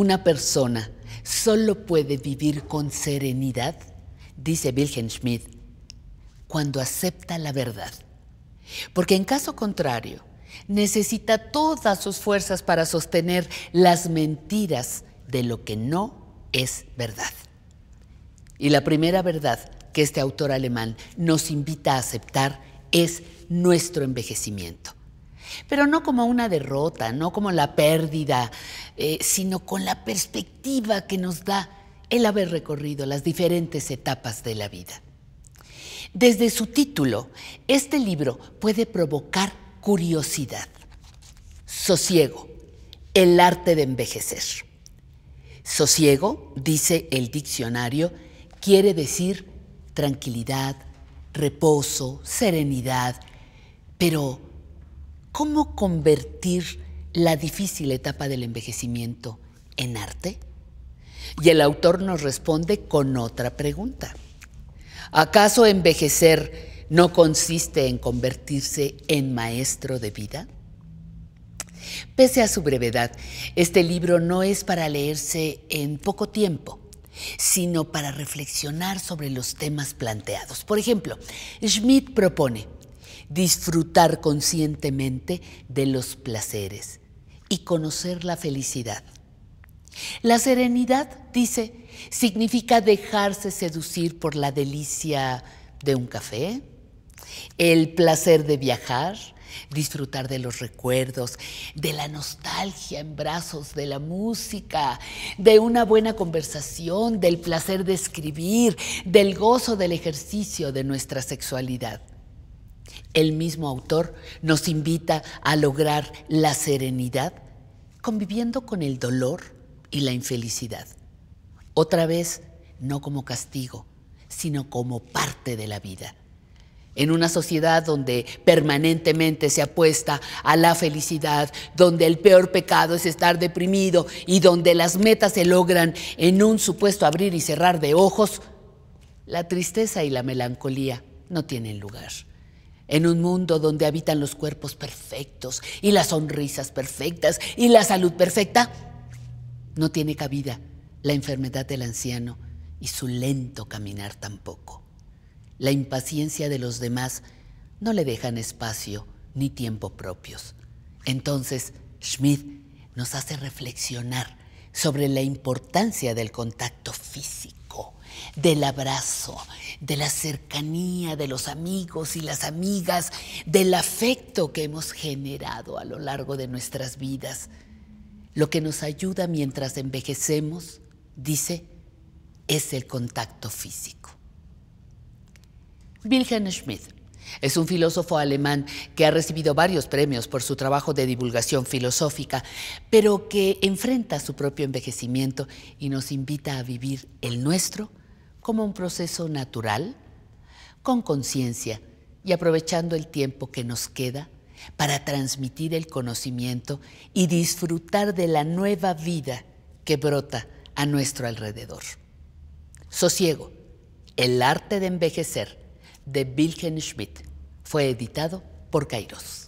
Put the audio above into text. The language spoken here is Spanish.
Una persona solo puede vivir con serenidad, dice Wilhelm Schmidt, cuando acepta la verdad. Porque en caso contrario, necesita todas sus fuerzas para sostener las mentiras de lo que no es verdad. Y la primera verdad que este autor alemán nos invita a aceptar es nuestro envejecimiento pero no como una derrota, no como la pérdida, eh, sino con la perspectiva que nos da el haber recorrido las diferentes etapas de la vida. Desde su título, este libro puede provocar curiosidad, sosiego, el arte de envejecer. Sosiego, dice el diccionario, quiere decir tranquilidad, reposo, serenidad, pero ¿Cómo convertir la difícil etapa del envejecimiento en arte? Y el autor nos responde con otra pregunta. ¿Acaso envejecer no consiste en convertirse en maestro de vida? Pese a su brevedad, este libro no es para leerse en poco tiempo, sino para reflexionar sobre los temas planteados. Por ejemplo, Schmidt propone disfrutar conscientemente de los placeres y conocer la felicidad. La serenidad, dice, significa dejarse seducir por la delicia de un café, el placer de viajar, disfrutar de los recuerdos, de la nostalgia en brazos, de la música, de una buena conversación, del placer de escribir, del gozo del ejercicio de nuestra sexualidad el mismo autor nos invita a lograr la serenidad conviviendo con el dolor y la infelicidad. Otra vez, no como castigo, sino como parte de la vida. En una sociedad donde permanentemente se apuesta a la felicidad, donde el peor pecado es estar deprimido y donde las metas se logran en un supuesto abrir y cerrar de ojos, la tristeza y la melancolía no tienen lugar. En un mundo donde habitan los cuerpos perfectos y las sonrisas perfectas y la salud perfecta, no tiene cabida la enfermedad del anciano y su lento caminar tampoco. La impaciencia de los demás no le dejan espacio ni tiempo propios. Entonces, Schmidt nos hace reflexionar sobre la importancia del contacto físico, del abrazo, de la cercanía de los amigos y las amigas, del afecto que hemos generado a lo largo de nuestras vidas. Lo que nos ayuda mientras envejecemos, dice, es el contacto físico. Wilhelm Schmidt es un filósofo alemán que ha recibido varios premios por su trabajo de divulgación filosófica, pero que enfrenta su propio envejecimiento y nos invita a vivir el nuestro como un proceso natural, con conciencia y aprovechando el tiempo que nos queda para transmitir el conocimiento y disfrutar de la nueva vida que brota a nuestro alrededor. Sosiego, el arte de envejecer, de Wilhelm Schmidt, fue editado por Kairos.